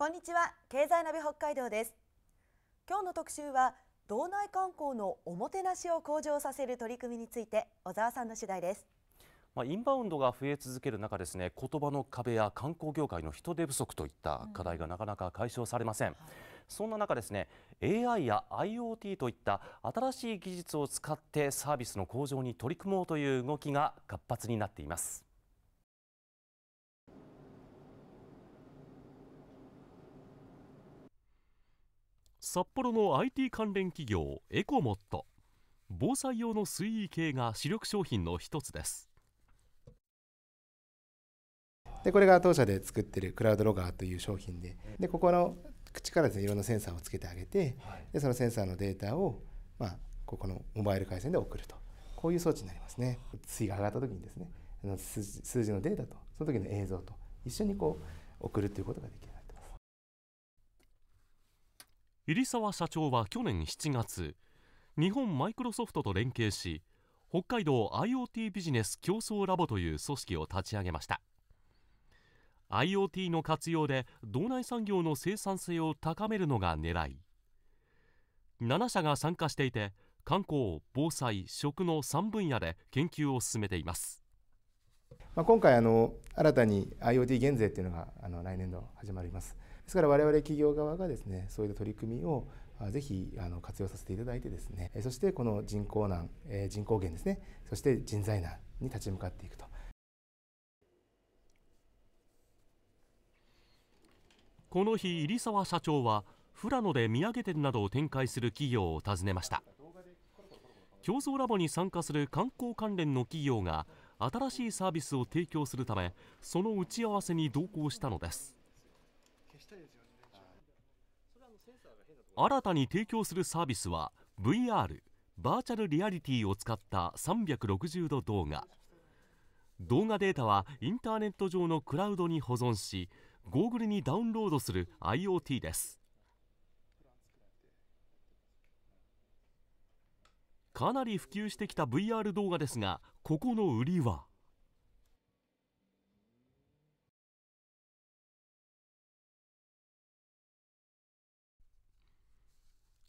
こんにちは経済ナビ北海道です今日の特集は道内観光のおもてなしを向上させる取り組みについて小沢さんの取材ですまあ、インバウンドが増え続ける中ですね言葉の壁や観光業界の人手不足といった課題がなかなか解消されません、うんはい、そんな中ですね AI や IoT といった新しい技術を使ってサービスの向上に取り組もうという動きが活発になっています札幌の IT 関連企業エコモット防災用の水位計が主力商品の一つですでこれが当社で作ってるクラウドロガーという商品ででここの口からです、ね、いろんなセンサーをつけてあげて、でそのセンサーのデータを、まあ、ここのモバイル回線で送るとこういう装置になりますね水位が上がった時にですねあの数字のデータとその時の映像と一緒にこう送るということができる。入沢社長は去年7月日本マイクロソフトと連携し北海道 IoT ビジネス競争ラボという組織を立ち上げました IoT の活用で道内産業の生産性を高めるのが狙い7社が参加していて観光、防災、食の3分野で研究を進めていますまあ、今回あの新たに IoT 減税っていうのがあの来年度始まりますですから我々企業側がですねそういった取り組みをぜひあの活用させていただいてですねそしてこの人口難人口減ですねそして人材難に立ち向かっていくと。この日入澤社長は富良野で土産店などを展開する企業を訪ねました競争ラボに参加する観光関連の企業が新しいサービスを提供するためその打ち合わせに同行したのです新たに提供するサービスは VR バーチャルリアリティを使った360度動画動画データはインターネット上のクラウドに保存しゴーグルにダウンロードする IoT ですかなり普及してきた VR 動画ですがここの売りは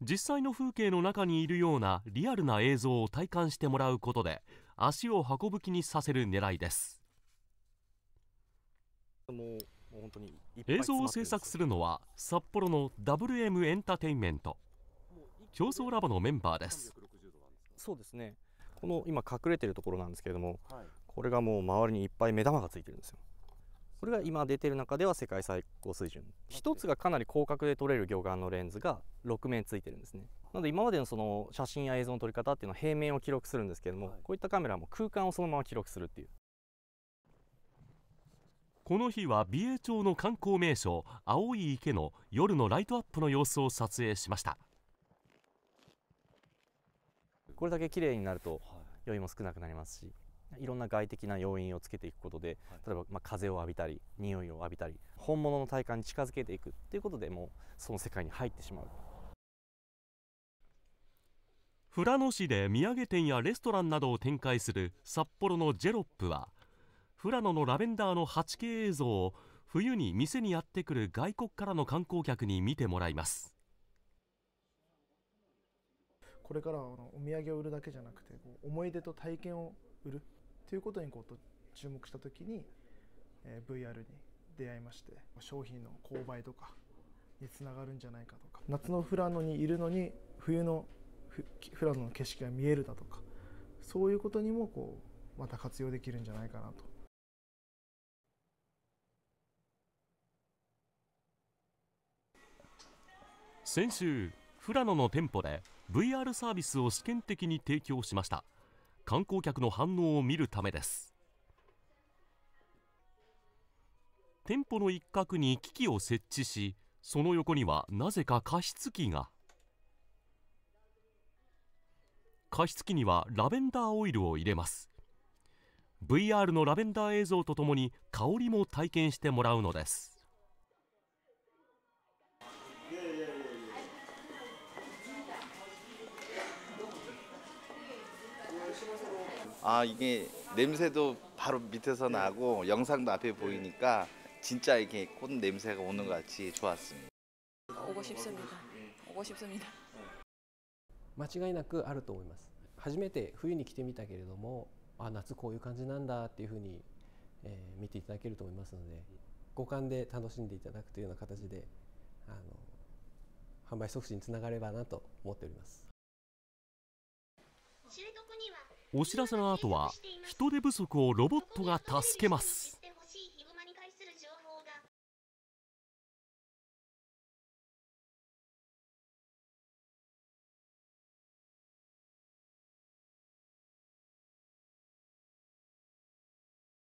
実際の風景の中にいるようなリアルな映像を体感してもらうことで足を運ぶ気にさせる狙いです映像を制作するのは札幌の WM エンターテインメント競争ラボのメンバーですそうですねこの今隠れてるところなんですけれども、はい、これがもう周りにいっぱい目玉がついてるんですよこれが今出てる中では世界最高水準一つがかなり広角で撮れる魚眼のレンズが6面ついてるんですねなので今までのその写真や映像の撮り方っていうのは平面を記録するんですけども、はい、こういったカメラも空間をそのまま記録するっていうこの日は美瑛町の観光名所青い池の夜のライトアップの様子を撮影しましたこれだけ綺麗になると酔いも少なくなりますしいろんな外的な要因をつけていくことで、はい、例えばまあ風を浴びたり匂いを浴びたり本物の体感に近づけていくっていうことでもうその世界に入ってしまう富良野市で土産店やレストランなどを展開する札幌のジェロップは富良野のラベンダーの 8K 映像を冬に店にやってくる外国からの観光客に見てもらいますこれからはあのお土産を売るだけじゃなくてこう思い出と体験を売るということにこうと注目した時に、え VR に出会いまして商品の購買とかにつながるんじゃないかとか夏の富良野にいるのに冬の富良野の景色が見えるだとかそういうことにもこうまた活用できるんじゃないかなと。先週富良野の店舗で VR サービスを試験的に提供しました。観光客の反応を見るためです店舗の一角に機器を設置しその横にはなぜか加湿器が加湿器にはラベンダーオイルを入れます VR のラベンダー映像とともに香りも体験してもらうのです아이게냄새도바로밑에서나고영상도앞에보이니까진짜이렇게꽃냄새가오는것같이좋았습니다오고싶습니다오고싶습니다間違いなくあると思います。初めて冬に来てみたけれども、あ夏こういう感じなんだっていうふうに、えー、見ていただけると思いますので、五感で楽しんでいただくというような形で、あの販売促進につながればなと思っております。知床にはお知らせの後は人手不足をロボットが助けます